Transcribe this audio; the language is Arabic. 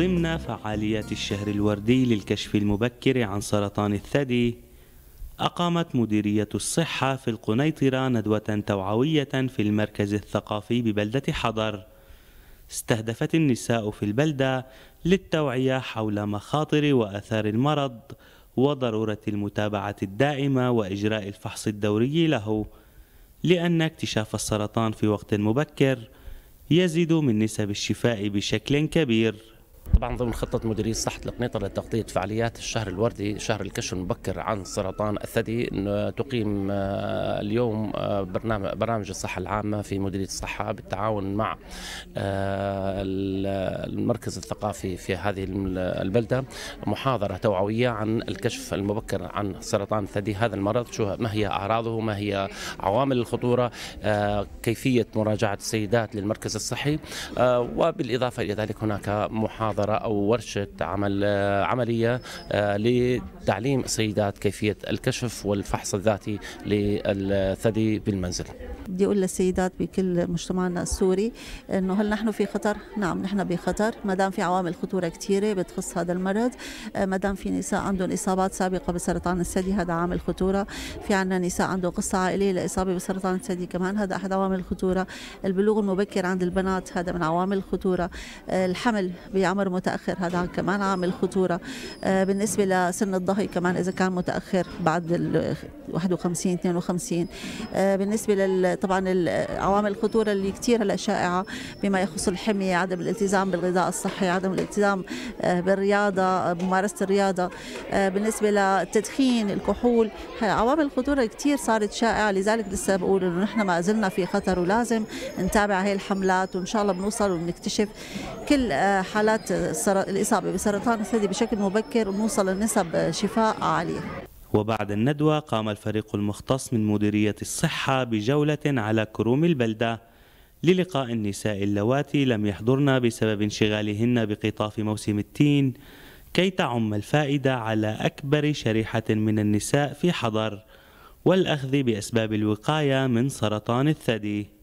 ضمن فعاليات الشهر الوردي للكشف المبكر عن سرطان الثدي أقامت مديرية الصحة في القنيطرة ندوة توعوية في المركز الثقافي ببلدة حضر استهدفت النساء في البلدة للتوعية حول مخاطر وأثار المرض وضرورة المتابعة الدائمة وإجراء الفحص الدوري له لأن اكتشاف السرطان في وقت مبكر يزيد من نسب الشفاء بشكل كبير طبعا ضمن خطة مديرية صحة القنيطرة لتغطية فعاليات الشهر الوردي شهر الكشف المبكر عن سرطان الثدي تقيم آه، اليوم آه، برنامج برامج الصحة العامة في مديرية الصحة بالتعاون مع آه، المركز الثقافي في هذه البلدة محاضرة توعوية عن الكشف المبكر عن سرطان الثدي هذا المرض شو ما هي أعراضه ما هي عوامل الخطورة كيفية مراجعة السيدات للمركز الصحي وبالإضافة إلى ذلك هناك محاضرة محاضره او ورشه عمل آه، عمليه آه، لتعليم السيدات كيفيه الكشف والفحص الذاتي للثدي بالمنزل بدي اقول للسيدات بكل مجتمعنا السوري انه هل نحن في خطر؟ نعم نحن بخطر، ما دام في عوامل خطوره كثيره بتخص هذا المرض، آه، ما دام في نساء عندهم اصابات سابقه بسرطان الثدي هذا عامل خطوره، في عندنا نساء عندهم قصه عائليه لاصابه بسرطان الثدي كمان هذا احد عوامل الخطوره، البلوغ المبكر عند البنات هذا من عوامل الخطوره، آه، الحمل بعمر متاخر هذا كمان عامل خطوره، آه، بالنسبه لسن الضهي كمان اذا كان متاخر بعد ال 51 52 بالنسبه لل طبعا عوامل الخطوره اللي كثير هلا شائعه بما يخص الحميه عدم الالتزام بالغذاء الصحي عدم الالتزام آه، بالرياضه آه، بممارسه الرياضه آه، بالنسبه للتدخين الكحول عوامل الخطوره كثير صارت شائعه لذلك لسه بقول انه نحن ما زلنا في خطر ولازم نتابع هي الحملات وان شاء الله بنوصل وبنكتشف كل حالات الاصابه بسرطان الثدي بشكل مبكر ونوصل لنسب شفاء عاليه وبعد الندوة قام الفريق المختص من مديرية الصحة بجولة على كروم البلدة للقاء النساء اللواتي لم يحضرن بسبب انشغالهن بقطاف موسم التين كي تعم الفائدة على أكبر شريحة من النساء في حضر والأخذ بأسباب الوقاية من سرطان الثدي